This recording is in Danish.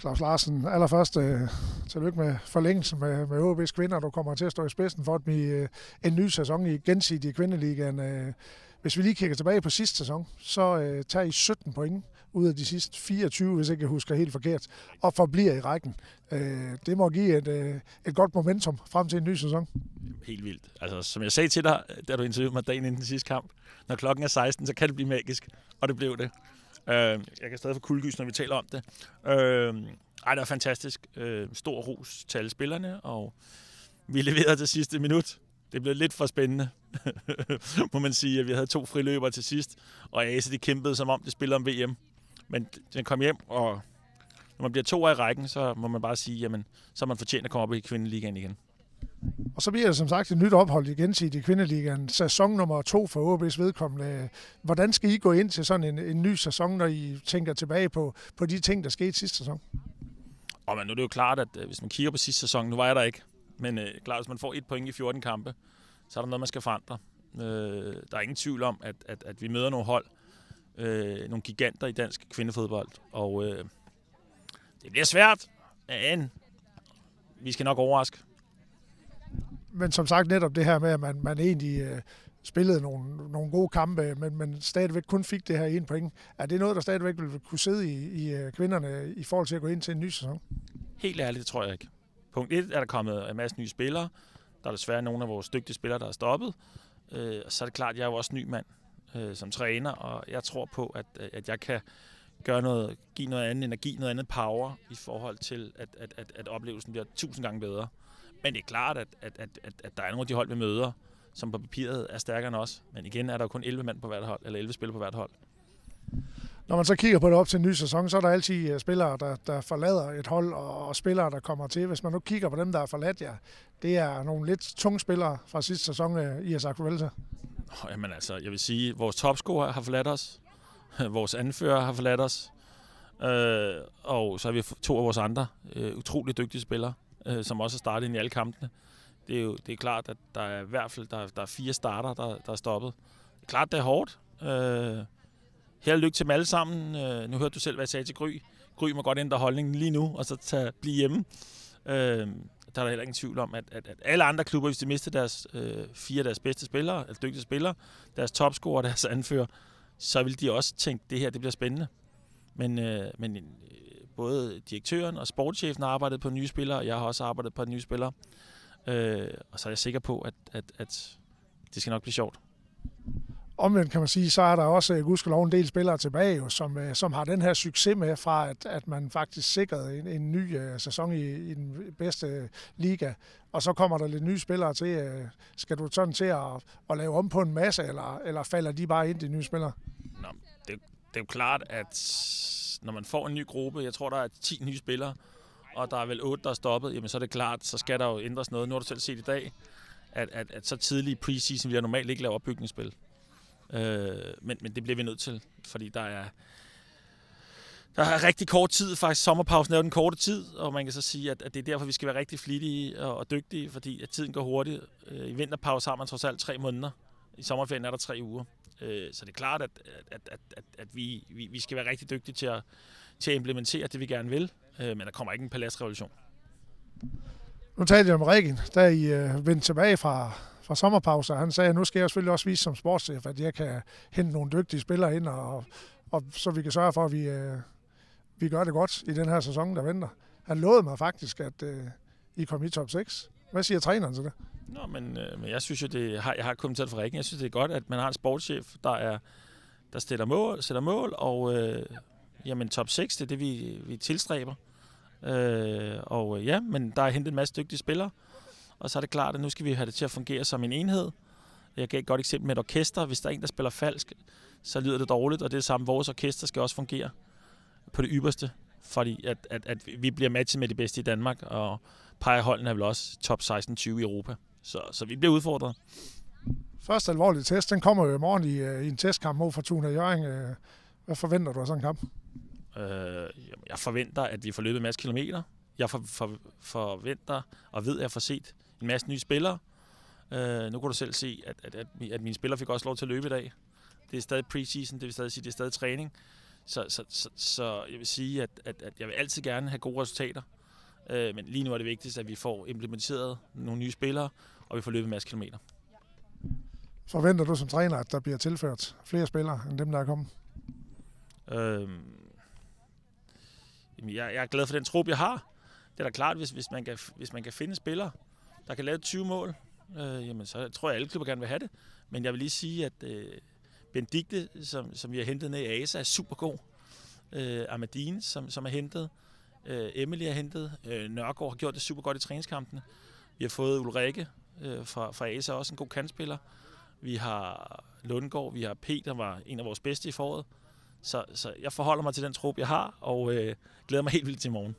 Claus Larsen, allerførst øh, tillykke med forlængelsen med, med OB's kvinder. Du kommer til at stå i spidsen for at blive øh, en ny sæson i gensidige kvindeligaen. Øh. Hvis vi lige kigger tilbage på sidste sæson, så øh, tager I 17 point ud af de sidste 24, hvis ikke jeg husker helt forkert, og forbliver i rækken. Øh, det må give et, øh, et godt momentum frem til en ny sæson. Helt vildt. Altså, som jeg sagde til dig, da du interviewede mig dagen inden den sidste kamp, når klokken er 16, så kan det blive magisk, og det blev det. Øh, jeg kan stadig få kuldegys, når vi taler om det. Øh, ej, det var fantastisk. Øh, stor ros til alle spillerne, og vi leverede til sidste minut. Det blev lidt for spændende, må man sige, at vi havde to friløbere til sidst, og Ase de kæmpede som om, det spiller om VM. Men den kom hjem, og når man bliver to af i rækken, så må man bare sige, jamen, så man fortjener at komme op i kvindeligaen igen. Og så bliver det som sagt et nyt ophold i gensidig kvindeligaen, sæson nummer to for OB's vedkommende. Hvordan skal I gå ind til sådan en, en ny sæson, når I tænker tilbage på, på de ting, der skete sidste sæson? Og men nu er det jo klart, at øh, hvis man kigger på sidste sæson, nu var jeg der ikke, men øh, klart, hvis man får et point i 14 kampe, så er der noget, man skal forandre. Øh, der er ingen tvivl om, at, at, at vi møder nogle hold, øh, nogle giganter i dansk kvindefodbold, og øh, det bliver svært, men vi skal nok overraske men som sagt netop det her med, at man, man egentlig øh, spillede nogle, nogle gode kampe, men, men stadigvæk kun fik det her ene point. Er det noget, der stadigvæk vil kunne sidde i, i øh, kvinderne i forhold til at gå ind til en ny sæson? Helt ærligt, det tror jeg ikke. Punkt 1 er der kommet en masse nye spillere. Der er desværre nogle af vores dygtige spillere, der er stoppet. Øh, og så er det klart, at jeg er jo også ny mand øh, som træner, og jeg tror på, at, at jeg kan gøre noget, give noget andet energi, noget andet power i forhold til, at, at, at, at oplevelsen bliver tusind gange bedre. Men det er klart, at, at, at, at, at der er nogle af de hold, vi møder, som på papiret er stærkere end os. Men igen er der kun 11 mand på hvert hold, eller 11 spillere på hvert hold. Når man så kigger på det op til en ny sæson, så er der altid øh, spillere, der, der forlader et hold, og, og spillere, der kommer til. Hvis man nu kigger på dem, der har forladt jer, ja, det er nogle lidt tunge spillere fra sidste sæson i øh, Isak Ruelsa. Oh, jamen altså, jeg vil sige, at vores topscorer har forladt os. Vores anfører har forladt os. Øh, og så har vi to af vores andre øh, utrolig dygtige spillere øh, som også har startet ind i alle kampene. Det er jo det er klart, at der er i hvert fald der, der er fire starter, der, der er stoppet. Det er klart, det er hårdt. Øh, held og lykke til dem alle sammen. Øh, nu hørte du selv, hvad jeg sagde til Gry. Gry må godt ændre holdningen lige nu, og så tage, blive hjemme. Øh, der er der heller ingen tvivl om, at, at, at alle andre klubber, hvis de mister deres, øh, fire deres bedste spillere, eller dygtige spillere, deres topscorer, deres anfører, så vil de også tænke, at det her det bliver spændende. Men, øh, men både direktøren og sportschefen har arbejdet på nye spillere, og jeg har også arbejdet på nye spillere. Øh, og så er jeg sikker på, at, at, at det skal nok blive sjovt. Omvendt kan man sige, så er der også gudskelov en del spillere tilbage, jo, som, øh, som har den her succes med fra, at, at man faktisk sikrede en, en ny uh, sæson i, i den bedste uh, liga. Og så kommer der lidt nye spillere til. Uh, skal du sådan til at, at lave om på en masse, eller, eller falder de bare ind, de nye spillere? Nå, det, det er jo klart, at når man får en ny gruppe, jeg tror, der er 10 nye spillere, og der er vel 8, der er stoppet, jamen så er det klart, så skal der jo ændres noget. Nu har du selv set i dag, at, at, at så tidlig i preseason vi har normalt ikke lavet opbygningsspil. Øh, men, men det bliver vi nødt til, fordi der er, der er rigtig kort tid, faktisk sommerpausen er jo den korte tid, og man kan så sige, at, at det er derfor, vi skal være rigtig flittige og, og dygtige, fordi at tiden går hurtigt. Øh, I vinterpause har man trods alt tre måneder, i sommerferien er der tre uger. Øh, så det er klart, at, at, at, at, at vi, vi, vi skal være rigtig dygtige til at, til at implementere det, vi gerne vil, øh, men der kommer ikke en paladsrevolution. Nu talte jeg om Regen, da I øh, vendte tilbage fra, fra sommerpause, han sagde, at nu skal jeg selvfølgelig også vise som sportschef, at jeg kan hente nogle dygtige spillere ind, og, og så vi kan sørge for, at vi, øh, vi gør det godt i den her sæson, der venter. Han lovede mig faktisk, at I kom i top 6. Hvad siger træneren til det? Nå, men, øh, men jeg synes jo, det har, jeg har kommenteret for Rikken. Jeg synes, det er godt, at man har en sportschef, der, er, der stiller mål, sætter mål, og øh, jamen, top 6, det er det, vi, vi tilstræber. Øh, og øh, ja, men der er hentet en masse dygtige spillere, og så er det klart, at nu skal vi have det til at fungere som en enhed. Jeg gav et godt eksempel med et orkester. Hvis der er en, der spiller falsk, så lyder det dårligt, og det er det samme. Vores orkester skal også fungere på det ypperste fordi at, at, at vi bliver matchet med de bedste i Danmark, og pegerholdene er vel også top 16-20 i Europa. Så, så vi bliver udfordret. Første alvorlige test, den kommer jo i morgen i, øh, i en testkamp mod Fortuna Jørgen. Øh, hvad forventer du af sådan en kamp? Øh, jeg forventer, at vi får løbet en masse kilometer. Jeg for, for, forventer og ved, at jeg får set en masse nye spillere. Øh, nu kan du selv se, at, at, at, at mine spillere fik også lov til at løbe i dag. Det er stadig preseason, det vil stadig sige, det er stadig træning. Så, så, så, så jeg vil sige, at, at, at jeg vil altid gerne have gode resultater. Øh, men lige nu er det vigtigste, at vi får implementeret nogle nye spillere, og vi får løbet en masse kilometer. Forventer du som træner, at der bliver tilført flere spillere end dem, der er kommet? Øhm, jeg, jeg er glad for den trup, jeg har. Det er da klart, hvis, hvis, man, kan, hvis man kan finde spillere, der kan lave 20 mål, øh, jamen, så tror jeg, at alle klubber gerne vil have det. Men jeg vil lige sige, at øh, Benedikte, som, som vi har hentet ned i ASA, er super god. Øh, Amadine, som, som er hentet. Øh, Emily er hentet. Øh, Nørgaard har gjort det super godt i træningskampene. Vi har fået Ulrikke øh, fra, fra ASA, også en god kantspiller. Vi har Lundgaard, vi har Peter, var en af vores bedste i foråret. Så, så jeg forholder mig til den trup, jeg har, og øh, glæder mig helt vildt til morgen.